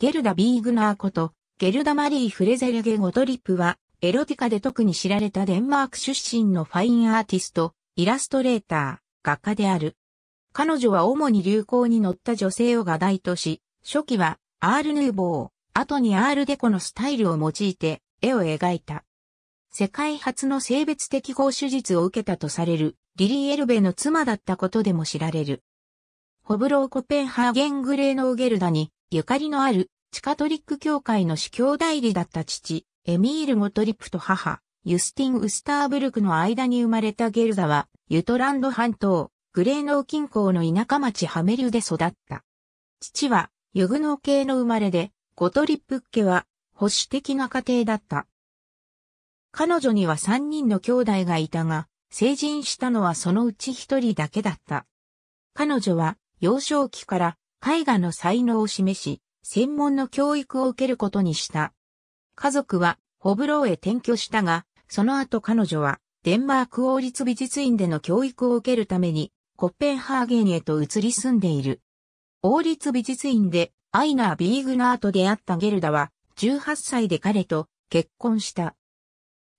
ゲルダ・ビーグナーこと、ゲルダ・マリー・フレゼルゲ・ゴトリップは、エロティカで特に知られたデンマーク出身のファインアーティスト、イラストレーター、画家である。彼女は主に流行に乗った女性を画題とし、初期はアール・ヌーボー、後にアール・デコのスタイルを用いて絵を描いた。世界初の性別適合手術を受けたとされるリリー・エルベの妻だったことでも知られる。ホブロー・コペンハーゲングレーのゲルダにゆかりのある地下トリック協会の司教代理だった父、エミール・ゴトリップと母、ユスティン・ウスターブルクの間に生まれたゲルザは、ユトランド半島、グレーノー近郊の田舎町ハメリュで育った。父は、ユグノー系の生まれで、ゴトリップ家は、保守的な家庭だった。彼女には3人の兄弟がいたが、成人したのはそのうち1人だけだった。彼女は、幼少期から絵画の才能を示し、専門の教育を受けることにした。家族はホブローへ転居したが、その後彼女はデンマーク王立美術院での教育を受けるためにコッペンハーゲンへと移り住んでいる。王立美術院でアイナー・ビーグナーと出会ったゲルダは18歳で彼と結婚した。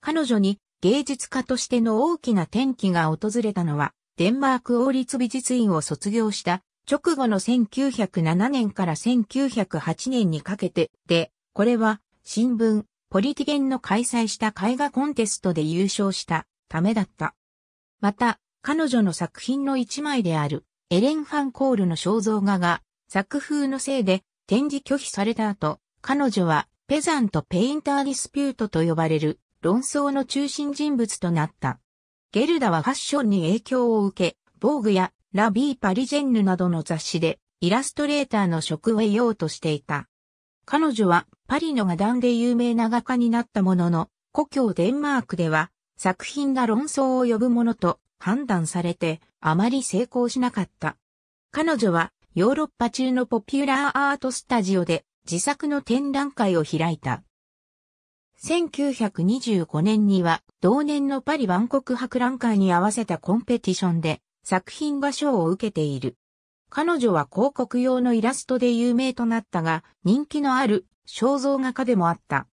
彼女に芸術家としての大きな転機が訪れたのはデンマーク王立美術院を卒業した直後の1907年から1908年にかけてで、これは新聞、ポリティゲンの開催した絵画コンテストで優勝したためだった。また、彼女の作品の一枚であるエレン・ファン・コールの肖像画が作風のせいで展示拒否された後、彼女はペザント・ペインター・ディスピュートと呼ばれる論争の中心人物となった。ゲルダはファッションに影響を受け、防具やラビー・パリジェンヌなどの雑誌でイラストレーターの職を得ようとしていた。彼女はパリの画壇で有名な画家になったものの、故郷デンマークでは作品が論争を呼ぶものと判断されてあまり成功しなかった。彼女はヨーロッパ中のポピュラーアートスタジオで自作の展覧会を開いた。1925年には同年のパリ万国博覧会に合わせたコンペティションで作品が賞を受けている。彼女は広告用のイラストで有名となったが、人気のある肖像画家でもあった。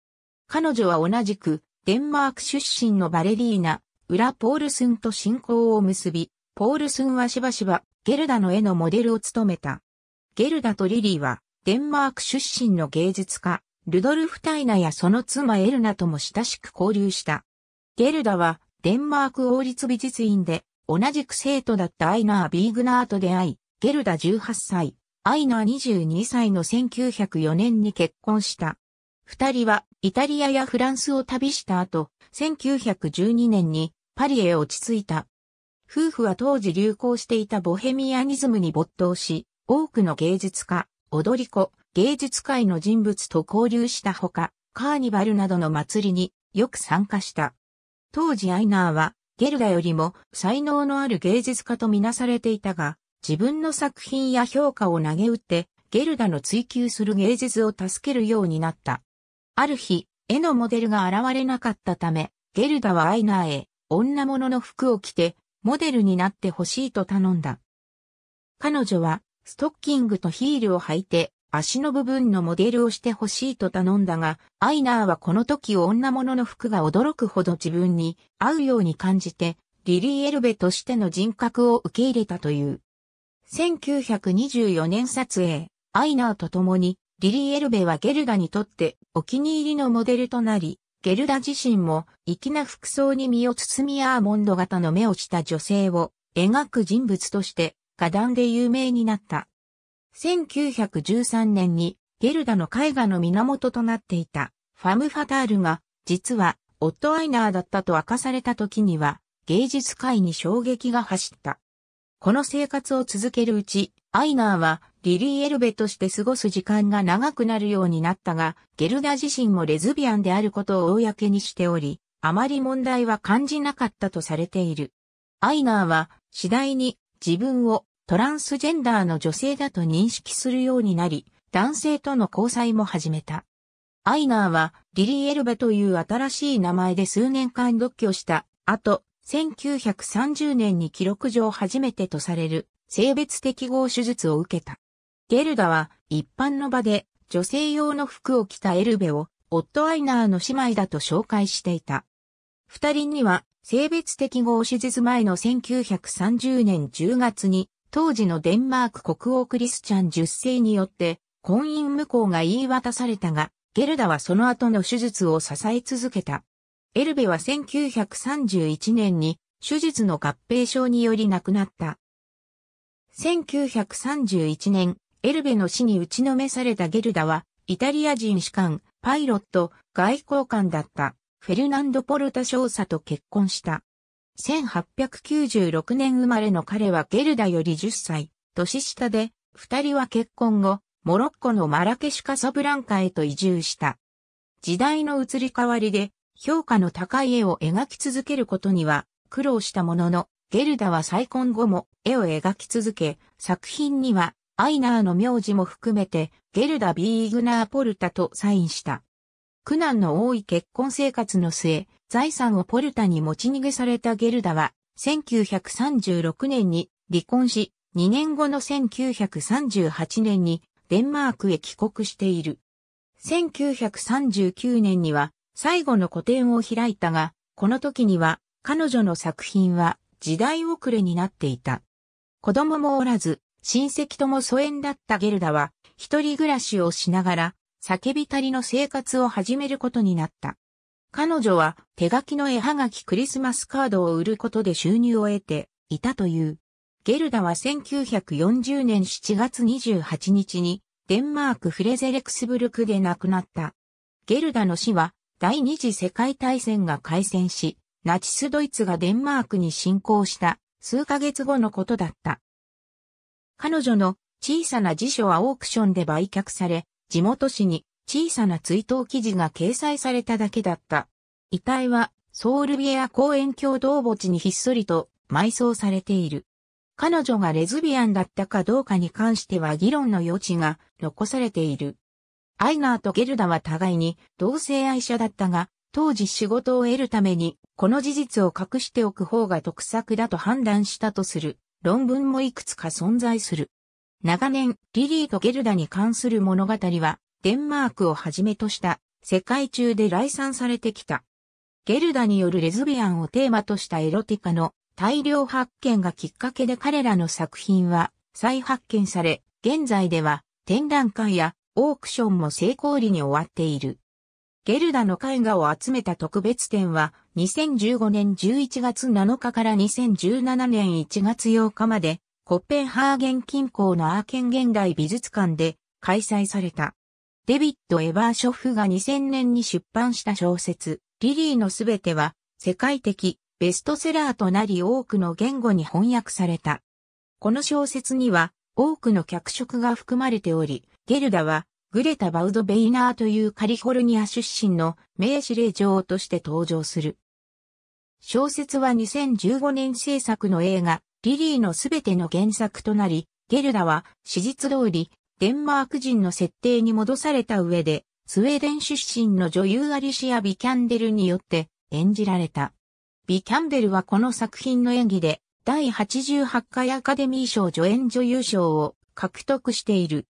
彼女は同じく、デンマーク出身のバレリーナ、ウラ・ポールスンと親交を結び、ポールスンはしばしば、ゲルダの絵のモデルを務めた。ゲルダとリリーは、デンマーク出身の芸術家、ルドルフ・タイナやその妻エルナとも親しく交流した。ゲルダは、デンマーク王立美術院で、同じく生徒だったアイナー・ビーグナーと出会い、ゲルダ18歳、アイナー22歳の1904年に結婚した。二人はイタリアやフランスを旅した後、1912年にパリへ落ち着いた。夫婦は当時流行していたボヘミアニズムに没頭し、多くの芸術家、踊り子、芸術界の人物と交流したほか、カーニバルなどの祭りによく参加した。当時アイナーはゲルダよりも才能のある芸術家とみなされていたが、自分の作品や評価を投げ打って、ゲルダの追求する芸術を助けるようになった。ある日、絵のモデルが現れなかったため、ゲルダはアイナーへ、女物の服を着て、モデルになってほしいと頼んだ。彼女は、ストッキングとヒールを履いて、足の部分のモデルをしてほしいと頼んだが、アイナーはこの時女物の服が驚くほど自分に合うように感じて、リリー・エルベとしての人格を受け入れたという。1924年撮影、アイナーと共に、リリー・エルベはゲルダにとってお気に入りのモデルとなり、ゲルダ自身も粋な服装に身を包みアーモンド型の目をした女性を描く人物として、画壇で有名になった。1913年にゲルダの絵画の源となっていたファム・ファタールが実はオットアイナーだったと明かされた時には芸術界に衝撃が走った。この生活を続けるうち、アイナーはリリー・エルベとして過ごす時間が長くなるようになったが、ゲルダ自身もレズビアンであることを公にしており、あまり問題は感じなかったとされている。アイナーは次第に自分をトランスジェンダーの女性だと認識するようになり、男性との交際も始めた。アイナーはリリー・エルベという新しい名前で数年間独居した後、1930年に記録上初めてとされる性別適合手術を受けた。ゲルダは一般の場で女性用の服を着たエルベを夫アイナーの姉妹だと紹介していた。二人には性別適合手術前の1930年10月に当時のデンマーク国王クリスチャン10世によって婚姻無効が言い渡されたが、ゲルダはその後の手術を支え続けた。エルベは1931年に手術の合併症により亡くなった。1931年、エルベの死に打ちのめされたゲルダは、イタリア人士官、パイロット、外交官だった、フェルナンド・ポルタ少佐と結婚した。1896年生まれの彼はゲルダより10歳、年下で、二人は結婚後、モロッコのマラケシュカサブランカへと移住した。時代の移り変わりで、評価の高い絵を描き続けることには苦労したものの、ゲルダは再婚後も絵を描き続け、作品にはアイナーの名字も含めてゲルダ・ビーグナー・ポルタとサインした。苦難の多い結婚生活の末、財産をポルタに持ち逃げされたゲルダは、1936年に離婚し、2年後の1938年にデンマークへ帰国している。1939年には最後の個展を開いたが、この時には彼女の作品は時代遅れになっていた。子供もおらず、親戚とも疎遠だったゲルダは、一人暮らしをしながら、叫びたりの生活を始めることになった。彼女は手書きの絵はがきクリスマスカードを売ることで収入を得ていたという。ゲルダは1940年7月28日にデンマークフレゼレクスブルクで亡くなった。ゲルダの死は第二次世界大戦が開戦し、ナチスドイツがデンマークに侵攻した数ヶ月後のことだった。彼女の小さな辞書はオークションで売却され、地元紙に小さな追悼記事が掲載されただけだった。遺体はソウルビエア公園共同墓地にひっそりと埋葬されている。彼女がレズビアンだったかどうかに関しては議論の余地が残されている。アイナーとゲルダは互いに同性愛者だったが、当時仕事を得るために、この事実を隠しておく方が得策だと判断したとする論文もいくつか存在する。長年、リリーとゲルダに関する物語は、デンマークをはじめとした世界中で来賛されてきた。ゲルダによるレズビアンをテーマとしたエロティカの大量発見がきっかけで彼らの作品は再発見され、現在では展覧会やオークションも成功裏に終わっている。ゲルダの絵画を集めた特別展は2015年11月7日から2017年1月8日までコッペンハーゲン近郊のアーケン現代美術館で開催された。デビッド・エバーショフが2000年に出版した小説、リリーのすべては、世界的ベストセラーとなり多くの言語に翻訳された。この小説には多くの脚色が含まれており、ゲルダはグレタ・バウド・ベイナーというカリフォルニア出身の名司令嬢として登場する。小説は2015年制作の映画、リリーのすべての原作となり、ゲルダは史実通りデンマーク人の設定に戻された上で、スウェーデン出身の女優アリシア・ビキャンデルによって演じられた。ビキャンデルはこの作品の演技で、第88回アカデミー賞助演女優賞を獲得している。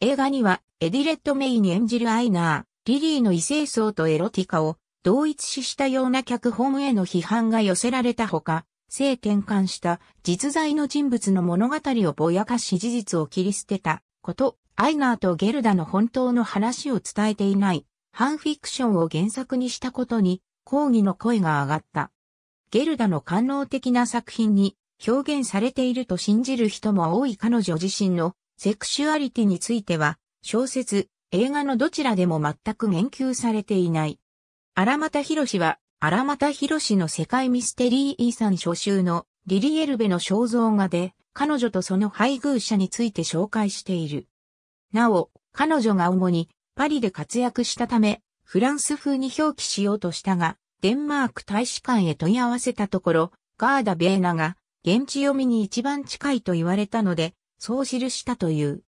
映画には、エディレット・メイに演じるアイナー、リリーの異性層とエロティカを同一視したような脚本への批判が寄せられたほか、性転換した実在の人物の物語をぼやかし事実を切り捨てたこと、アイナーとゲルダの本当の話を伝えていない、ファンフィクションを原作にしたことに、抗議の声が上がった。ゲルダの官能的な作品に表現されていると信じる人も多い彼女自身のセクシュアリティについては、小説、映画のどちらでも全く言及されていない。荒俣博は、荒俣博の世界ミステリー遺産初集のリリエルベの肖像画で、彼女とその配偶者について紹介している。なお、彼女が主にパリで活躍したため、フランス風に表記しようとしたが、デンマーク大使館へ問い合わせたところ、ガーダ・ベーナが現地読みに一番近いと言われたので、そう記したという。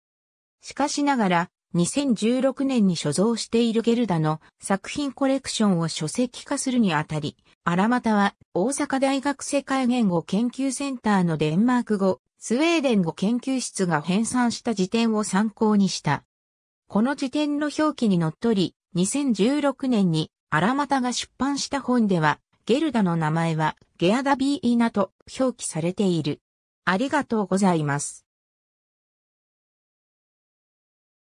しかしながら、2016年に所蔵しているゲルダの作品コレクションを書籍化するにあたり、荒又は大阪大学世界言語研究センターのデンマーク語スウェーデン語研究室が編纂した辞典を参考にした。この辞典の表記にのっとり、2016年に荒俣が出版した本では、ゲルダの名前はゲアダビーイナと表記されている。ありがとうございます。